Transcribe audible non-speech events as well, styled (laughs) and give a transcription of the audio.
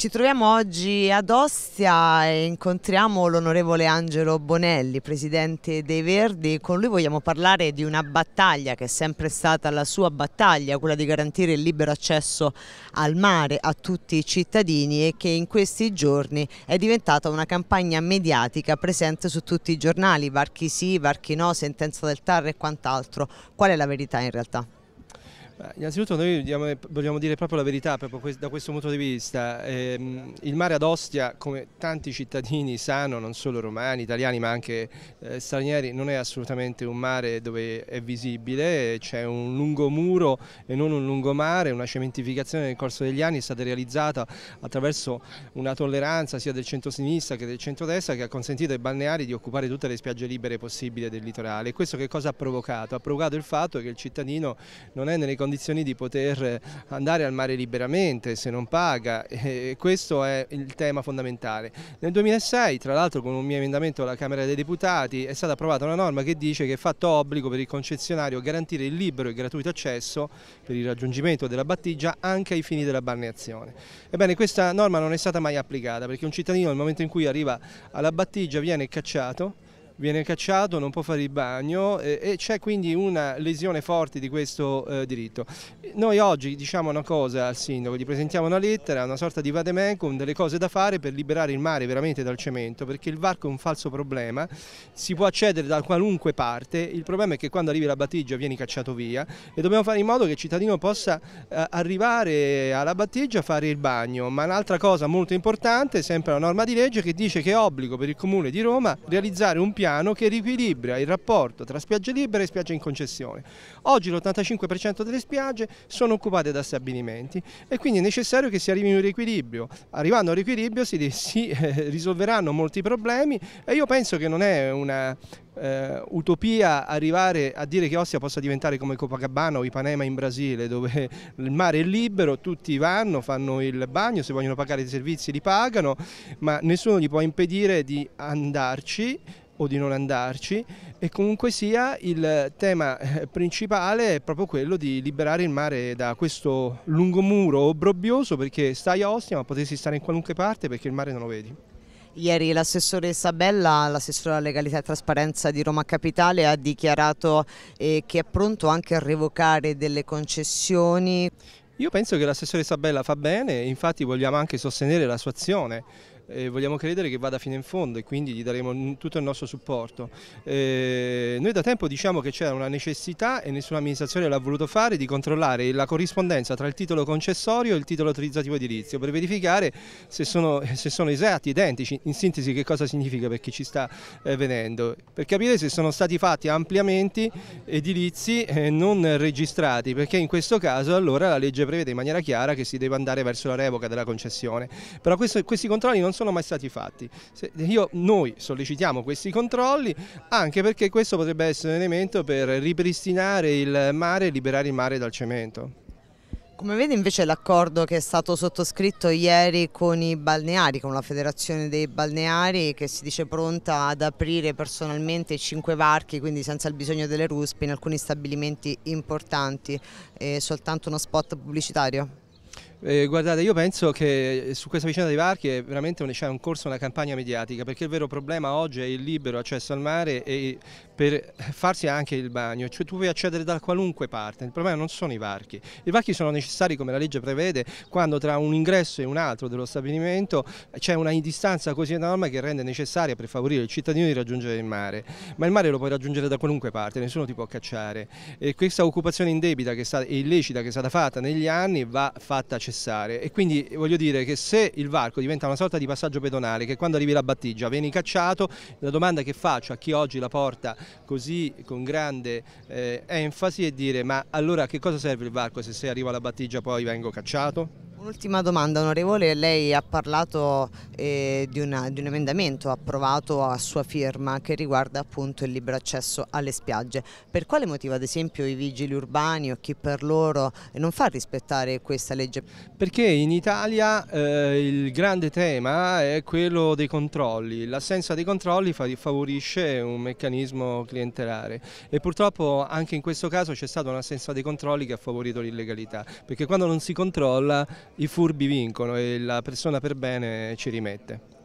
Ci troviamo oggi ad Ostia e incontriamo l'onorevole Angelo Bonelli, presidente dei Verdi. Con lui vogliamo parlare di una battaglia che è sempre stata la sua battaglia, quella di garantire il libero accesso al mare a tutti i cittadini e che in questi giorni è diventata una campagna mediatica presente su tutti i giornali, varchi sì, varchi no, sentenza del TAR e quant'altro. Qual è la verità in realtà? innanzitutto noi vogliamo dire proprio la verità proprio da questo punto di vista. Ehm, il mare ad Ostia, come tanti cittadini sanno, non solo romani, italiani ma anche eh, stranieri, non è assolutamente un mare dove è visibile, c'è un lungo muro e non un lungomare, una cementificazione nel corso degli anni è stata realizzata attraverso una tolleranza sia del centro-sinistra che del centro-destra che ha consentito ai balneari di occupare tutte le spiagge libere possibili del litorale. Questo che cosa ha provocato? Ha provocato il fatto che il cittadino non è nelle condizioni condizioni di poter andare al mare liberamente se non paga (laughs) e questo è il tema fondamentale. Nel 2006 tra l'altro con un mio emendamento alla Camera dei Deputati è stata approvata una norma che dice che è fatto obbligo per il concessionario garantire il libero e gratuito accesso per il raggiungimento della battigia anche ai fini della balneazione. Ebbene questa norma non è stata mai applicata perché un cittadino nel momento in cui arriva alla battigia viene cacciato viene cacciato, non può fare il bagno eh, e c'è quindi una lesione forte di questo eh, diritto. Noi oggi diciamo una cosa al sindaco, gli presentiamo una lettera, una sorta di vademecum, delle cose da fare per liberare il mare veramente dal cemento, perché il varco è un falso problema, si può accedere da qualunque parte, il problema è che quando arrivi alla battigia vieni cacciato via e dobbiamo fare in modo che il cittadino possa eh, arrivare alla battigia a fare il bagno, ma un'altra cosa molto importante, sempre la norma di legge che dice che è obbligo per il Comune di Roma realizzare un piano piano che riequilibra il rapporto tra spiagge libere e spiagge in concessione. Oggi l'85% delle spiagge sono occupate da stabilimenti e quindi è necessario che si arrivi a un riequilibrio. Arrivando a un riequilibrio si, (laughs) si eh, risolveranno molti problemi e io penso che non è una eh, utopia arrivare a dire che Ostia possa diventare come Copacabana o Ipanema in Brasile dove (laughs) il mare è libero, tutti vanno, fanno il bagno, se vogliono pagare i servizi li pagano, ma nessuno gli può impedire di andarci o di non andarci e comunque sia il tema eh, principale è proprio quello di liberare il mare da questo lungomuro obbrobbioso perché stai a Ostia ma potessi stare in qualunque parte perché il mare non lo vedi. Ieri l'assessore Isabella, l'assessore alla legalità e trasparenza di Roma Capitale, ha dichiarato eh, che è pronto anche a revocare delle concessioni. Io penso che l'assessore Isabella fa bene, infatti vogliamo anche sostenere la sua azione e eh, vogliamo credere che vada fino in fondo e quindi gli daremo tutto il nostro supporto. Eh, noi da tempo diciamo che c'era una necessità e nessuna amministrazione l'ha voluto fare di controllare la corrispondenza tra il titolo concessorio e il titolo autorizzativo edilizio per verificare se sono, se sono esatti, identici, in sintesi che cosa significa per chi ci sta eh, venendo, per capire se sono stati fatti ampliamenti edilizi eh, non registrati perché in questo caso allora la legge prevede in maniera chiara che si deve andare verso la revoca della concessione, però questo, questi controlli non sono sono mai stati fatti. Se io, noi sollecitiamo questi controlli anche perché questo potrebbe essere un elemento per ripristinare il mare e liberare il mare dal cemento. Come vede invece l'accordo che è stato sottoscritto ieri con i balneari, con la federazione dei balneari che si dice pronta ad aprire personalmente cinque varchi, quindi senza il bisogno delle ruspe in alcuni stabilimenti importanti, è soltanto uno spot pubblicitario? Eh, guardate, io penso che eh, su questa vicenda dei varchi è veramente un, c'è un corso, una campagna mediatica, perché il vero problema oggi è il libero accesso al mare e per farsi anche il bagno, cioè tu puoi accedere da qualunque parte, il problema non sono i varchi, i varchi sono necessari come la legge prevede quando tra un ingresso e un altro dello stabilimento c'è una distanza così enorme che rende necessaria per favorire il cittadino di raggiungere il mare, ma il mare lo puoi raggiungere da qualunque parte, nessuno ti può cacciare e questa occupazione indebita e illecita che è stata fatta negli anni va fatta cessare necessarie e quindi voglio dire che se il varco diventa una sorta di passaggio pedonale che quando arrivi la battigia vieni cacciato, la domanda che faccio a chi oggi la porta così con grande eh, enfasi è dire ma allora a che cosa serve il varco se se arrivo alla battigia poi vengo cacciato? Un'ultima domanda onorevole, lei ha parlato eh, di, una, di, un emendamento approvato a sua firma che riguarda appunto il libero accesso alle spiagge, per quale motivo ad esempio i vigili urbani o chi per loro eh, non fa rispettare questa legge? Perché in Italia eh, il grande tema è quello dei controlli, l'assenza dei controlli favorisce un meccanismo clientelare e purtroppo anche in questo caso c'è stata un'assenza dei controlli che ha favorito l'illegalità, perché quando non si controlla i furbi vincono e la persona per bene ci rimette.